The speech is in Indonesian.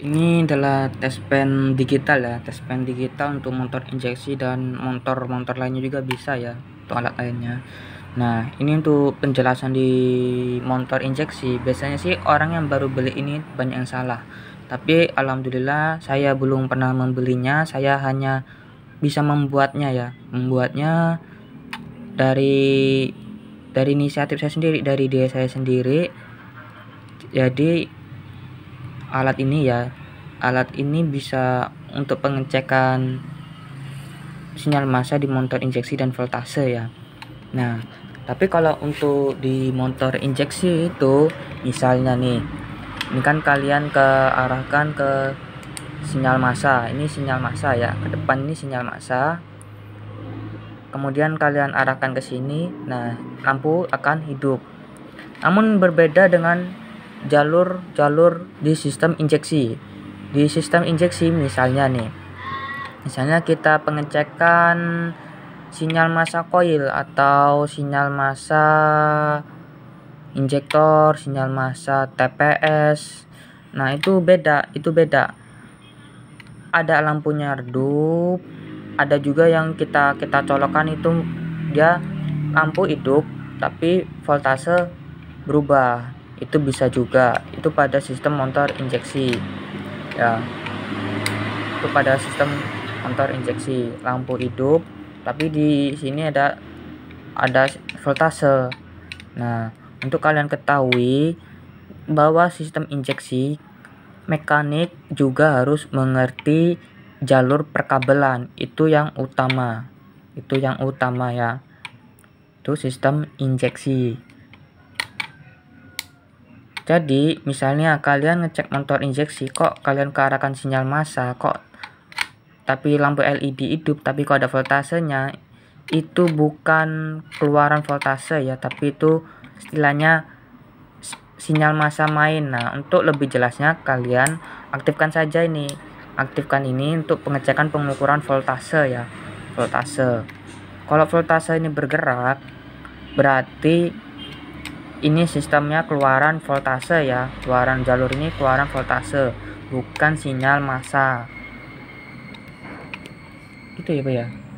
ini adalah tes pen digital ya tes pen digital untuk motor injeksi dan motor-motor lainnya juga bisa ya untuk alat lainnya nah ini untuk penjelasan di motor injeksi biasanya sih orang yang baru beli ini banyak yang salah tapi alhamdulillah saya belum pernah membelinya saya hanya bisa membuatnya ya membuatnya dari dari inisiatif saya sendiri dari dia saya sendiri jadi alat ini ya alat ini bisa untuk pengecekan sinyal massa di motor injeksi dan voltase ya nah tapi kalau untuk di motor injeksi itu misalnya nih ini kan kalian ke arahkan ke sinyal massa ini sinyal massa ya ke depan ini sinyal massa kemudian kalian arahkan ke sini nah lampu akan hidup namun berbeda dengan jalur-jalur di sistem injeksi. Di sistem injeksi misalnya nih, misalnya kita pengecekan sinyal masa koil atau sinyal masa injektor, sinyal masa TPS. Nah, itu beda, itu beda. Ada lampunya redup, ada juga yang kita kita colokan itu dia lampu hidup tapi voltase berubah itu bisa juga itu pada sistem motor injeksi ya itu pada sistem motor injeksi lampu hidup tapi di sini ada ada voltase nah untuk kalian ketahui bahwa sistem injeksi mekanik juga harus mengerti jalur perkabelan itu yang utama itu yang utama ya itu sistem injeksi jadi, misalnya kalian ngecek motor injeksi, kok kalian kearahkan sinyal masa kok tapi lampu LED hidup, tapi kok ada voltasenya, itu bukan keluaran voltase ya, tapi itu istilahnya sinyal masa main. Nah, untuk lebih jelasnya kalian aktifkan saja ini. Aktifkan ini untuk pengecekan pengukuran voltase ya. Voltase. Kalau voltase ini bergerak, berarti ini sistemnya keluaran voltase ya keluaran jalur ini keluaran voltase bukan sinyal massa Itu ya Pak ya